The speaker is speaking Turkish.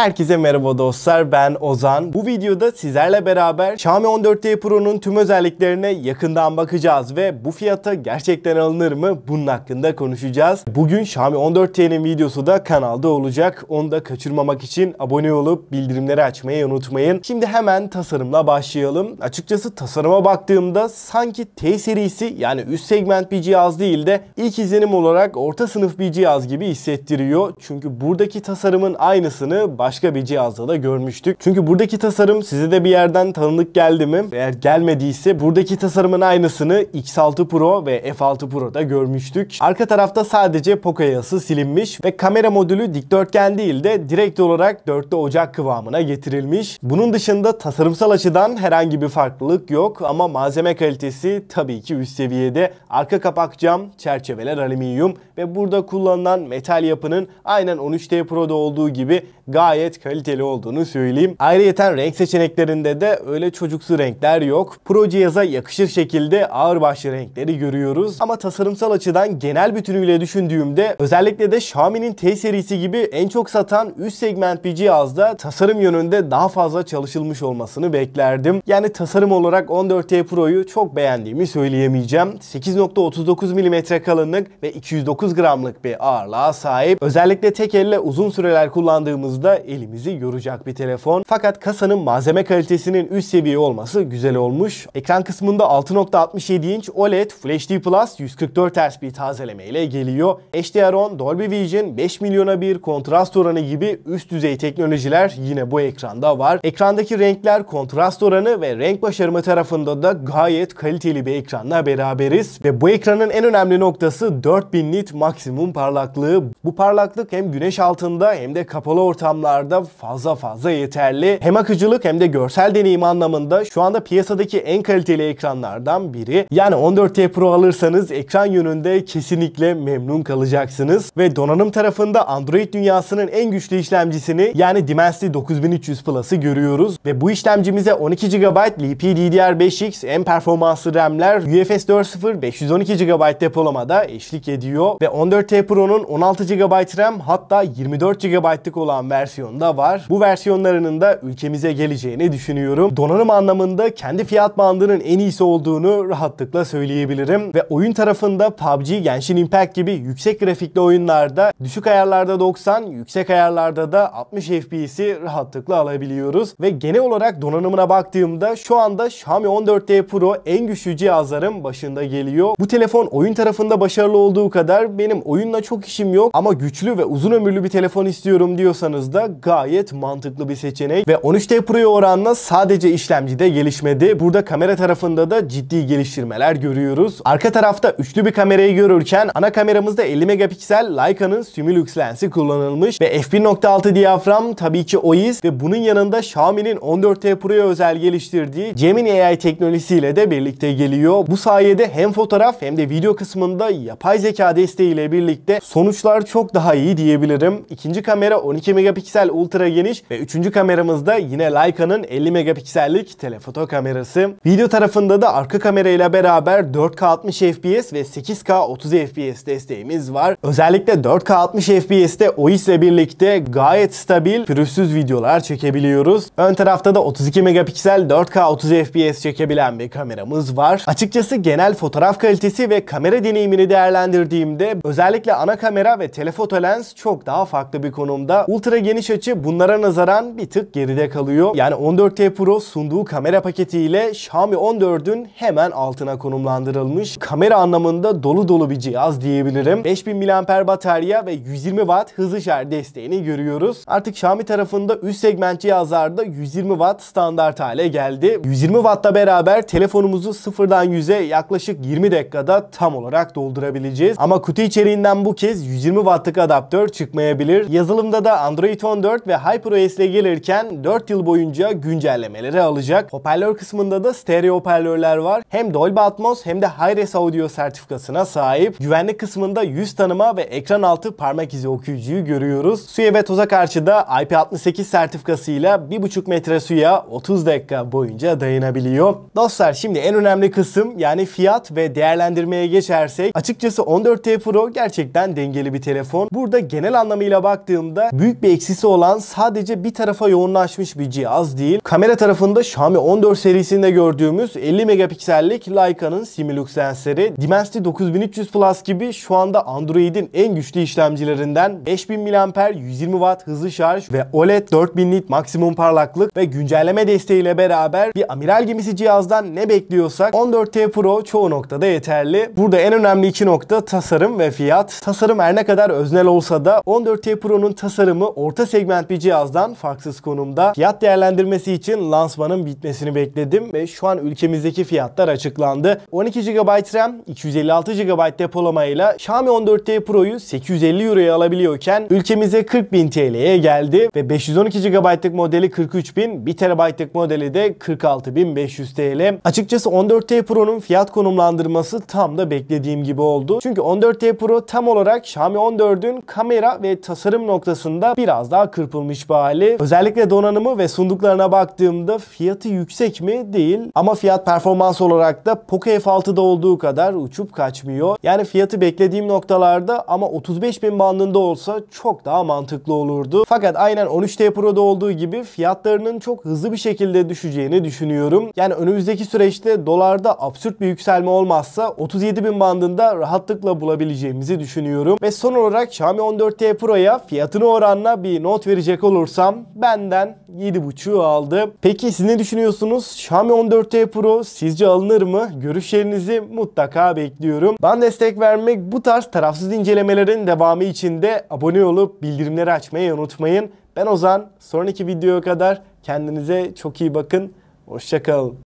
Herkese merhaba dostlar ben Ozan. Bu videoda sizlerle beraber Xiaomi 14T Pro'nun tüm özelliklerine yakından bakacağız ve bu fiyata gerçekten alınır mı bunun hakkında konuşacağız. Bugün Xiaomi 14T'nin videosu da kanalda olacak. Onu da kaçırmamak için abone olup bildirimleri açmayı unutmayın. Şimdi hemen tasarımla başlayalım. Açıkçası tasarıma baktığımda sanki T serisi yani üst segment bir cihaz değil de ilk izlenim olarak orta sınıf bir cihaz gibi hissettiriyor. Çünkü buradaki tasarımın aynısını başka başka bir cihazda da görmüştük. Çünkü buradaki tasarım size de bir yerden tanıdık geldi mi? Eğer gelmediyse buradaki tasarımın aynısını X6 Pro ve F6 Pro'da görmüştük. Arka tarafta sadece Poco yası silinmiş ve kamera modülü dikdörtgen değil de direkt olarak 4'te Ocak kıvamına getirilmiş. Bunun dışında tasarımsal açıdan herhangi bir farklılık yok ama malzeme kalitesi tabii ki üst seviyede. Arka kapak cam, çerçeveler alüminyum ve burada kullanılan metal yapının aynen 13D Pro'da olduğu gibi gayet gayet kaliteli olduğunu söyleyeyim. Ayrıca renk seçeneklerinde de öyle çocuksu renkler yok. Pro cihaza yakışır şekilde ağır başlı renkleri görüyoruz. Ama tasarımsal açıdan genel bütünüyle düşündüğümde özellikle de Xiaomi'nin T serisi gibi en çok satan üst segment bir cihazda tasarım yönünde daha fazla çalışılmış olmasını beklerdim. Yani tasarım olarak 14T Pro'yu çok beğendiğimi söyleyemeyeceğim. 8.39 mm kalınlık ve 209 gramlık bir ağırlığa sahip. Özellikle tek elle uzun süreler kullandığımızda elimizi yoracak bir telefon. Fakat kasanın malzeme kalitesinin üst seviye olması güzel olmuş. Ekran kısmında 6.67 inç OLED Flash D Plus 144 Hz bir tazeleme ile geliyor. HDR10, Dolby Vision, 5 milyona bir kontrast oranı gibi üst düzey teknolojiler yine bu ekranda var. Ekrandaki renkler, kontrast oranı ve renk başarımı tarafında da gayet kaliteli bir ekranla beraberiz. Ve bu ekranın en önemli noktası 4000 nit maksimum parlaklığı. Bu parlaklık hem güneş altında hem de kapalı ortamlarda konularda fazla fazla yeterli. Hem akıcılık hem de görsel deneyim anlamında şu anda piyasadaki en kaliteli ekranlardan biri. Yani 14T Pro alırsanız ekran yönünde kesinlikle memnun kalacaksınız. Ve donanım tarafında Android dünyasının en güçlü işlemcisini yani Dimensity 9300 Plus'ı görüyoruz. Ve bu işlemcimize 12 GB LPDDR5X en performanslı RAM'ler UFS 4.0 512 GB depolamada eşlik ediyor. Ve 14T Pro'nun 16 GB RAM hatta 24 GB'lık olan versiyonu versiyonda var. Bu versiyonlarının da ülkemize geleceğini düşünüyorum. Donanım anlamında kendi fiyat bandının en iyisi olduğunu rahatlıkla söyleyebilirim. Ve oyun tarafında PUBG, Genshin Impact gibi yüksek grafikli oyunlarda düşük ayarlarda 90, yüksek ayarlarda da 60 FPS'i rahatlıkla alabiliyoruz. Ve genel olarak donanımına baktığımda şu anda Xiaomi 14T Pro en güçlü cihazların başında geliyor. Bu telefon oyun tarafında başarılı olduğu kadar benim oyunla çok işim yok ama güçlü ve uzun ömürlü bir telefon istiyorum diyorsanız da gayet mantıklı bir seçenek ve 13D Pro'ya oranla sadece işlemcide gelişmedi. Burada kamera tarafında da ciddi geliştirmeler görüyoruz. Arka tarafta üçlü bir kamerayı görürken ana kameramızda 50 megapiksel Leica'nın Similux lensi kullanılmış ve f1.6 diyafram tabii ki OIS ve bunun yanında Xiaomi'nin 14T Pro'ya özel geliştirdiği Gemini AI teknolojisiyle de birlikte geliyor. Bu sayede hem fotoğraf hem de video kısmında yapay zeka desteğiyle birlikte sonuçlar çok daha iyi diyebilirim. İkinci kamera 12 megapiksel megapiksel ultra geniş ve üçüncü kameramızda yine Leica'nın 50 megapiksellik telefoto kamerası. Video tarafında da arka kamera ile beraber 4K 60 FPS ve 8K 30 FPS desteğimiz var. Özellikle 4K 60 FPS'te OIS ile birlikte gayet stabil, pürüzsüz videolar çekebiliyoruz. Ön tarafta da 32 megapiksel 4K 30 FPS çekebilen bir kameramız var. Açıkçası genel fotoğraf kalitesi ve kamera deneyimini değerlendirdiğimde özellikle ana kamera ve telefoto lens çok daha farklı bir konumda. Ultra geniş açı bunlara nazaran bir tık geride kalıyor. Yani 14T Pro sunduğu kamera paketiyle Xiaomi 14'ün hemen altına konumlandırılmış. Kamera anlamında dolu dolu bir cihaz diyebilirim. 5000 mAh batarya ve 120 Watt hızlı şarj desteğini görüyoruz. Artık Xiaomi tarafında üst segment cihazlarda 120 Watt standart hale geldi. 120 Watt'la beraber telefonumuzu sıfırdan 100'e yaklaşık 20 dakikada tam olarak doldurabileceğiz. Ama kutu içeriğinden bu kez 120 Watt'lık adaptör çıkmayabilir. Yazılımda da Android 10 14 ve HyperOS ile gelirken 4 yıl boyunca güncellemeleri alacak. Hoparlör kısmında da stereo hoparlörler var. Hem Dolby Atmos hem de Hi-Res Audio sertifikasına sahip. Güvenlik kısmında yüz tanıma ve ekran altı parmak izi okuyucuyu görüyoruz. Suya ve toza karşı da IP68 sertifikasıyla 1,5 metre suya 30 dakika boyunca dayanabiliyor. Dostlar şimdi en önemli kısım yani fiyat ve değerlendirmeye geçersek açıkçası 14T Pro gerçekten dengeli bir telefon. Burada genel anlamıyla baktığımda büyük bir eksisi olan sadece bir tarafa yoğunlaşmış bir cihaz değil. Kamera tarafında Xiaomi 14 serisinde gördüğümüz 50 megapiksellik Leica'nın Similux sensörü Dimensity 9300 Plus gibi şu anda Android'in en güçlü işlemcilerinden 5000 mAh 120 Watt hızlı şarj ve OLED 4000 nit maksimum parlaklık ve güncelleme desteğiyle beraber bir amiral gemisi cihazdan ne bekliyorsak 14T Pro çoğu noktada yeterli. Burada en önemli iki nokta tasarım ve fiyat. Tasarım her ne kadar öznel olsa da 14T Pro'nun tasarımı orta segment bir cihazdan farksız konumda fiyat değerlendirmesi için lansmanın bitmesini bekledim ve şu an ülkemizdeki fiyatlar açıklandı. 12 GB RAM, 256 GB depolamayla Xiaomi 14T Pro'yu 850 Euro'ya alabiliyorken ülkemize 40.000 TL'ye geldi ve 512 GB'lık modeli 43.000, 1 TB'lık modeli de 46.500 TL. Açıkçası 14T Pro'nun fiyat konumlandırması tam da beklediğim gibi oldu. Çünkü 14T Pro tam olarak Xiaomi 14'ün kamera ve tasarım noktasında biraz daha bayağı kırpılmış bir hali. Özellikle donanımı ve sunduklarına baktığımda fiyatı yüksek mi? Değil. Ama fiyat performans olarak da Poco F6'da olduğu kadar uçup kaçmıyor. Yani fiyatı beklediğim noktalarda ama 35 bin bandında olsa çok daha mantıklı olurdu. Fakat aynen 13T Pro'da olduğu gibi fiyatlarının çok hızlı bir şekilde düşeceğini düşünüyorum. Yani önümüzdeki süreçte dolarda absürt bir yükselme olmazsa 37 bin bandında rahatlıkla bulabileceğimizi düşünüyorum. Ve son olarak Xiaomi 14T Pro'ya fiyatına oranla bir not verecek olursam benden 7.5'u aldı. Peki siz ne düşünüyorsunuz? Xiaomi 14T Pro sizce alınır mı? Görüşlerinizi mutlaka bekliyorum. Ben destek vermek bu tarz tarafsız incelemelerin devamı için de abone olup bildirimleri açmayı unutmayın. Ben Ozan. Sonraki videoya kadar kendinize çok iyi bakın. Hoşçakalın.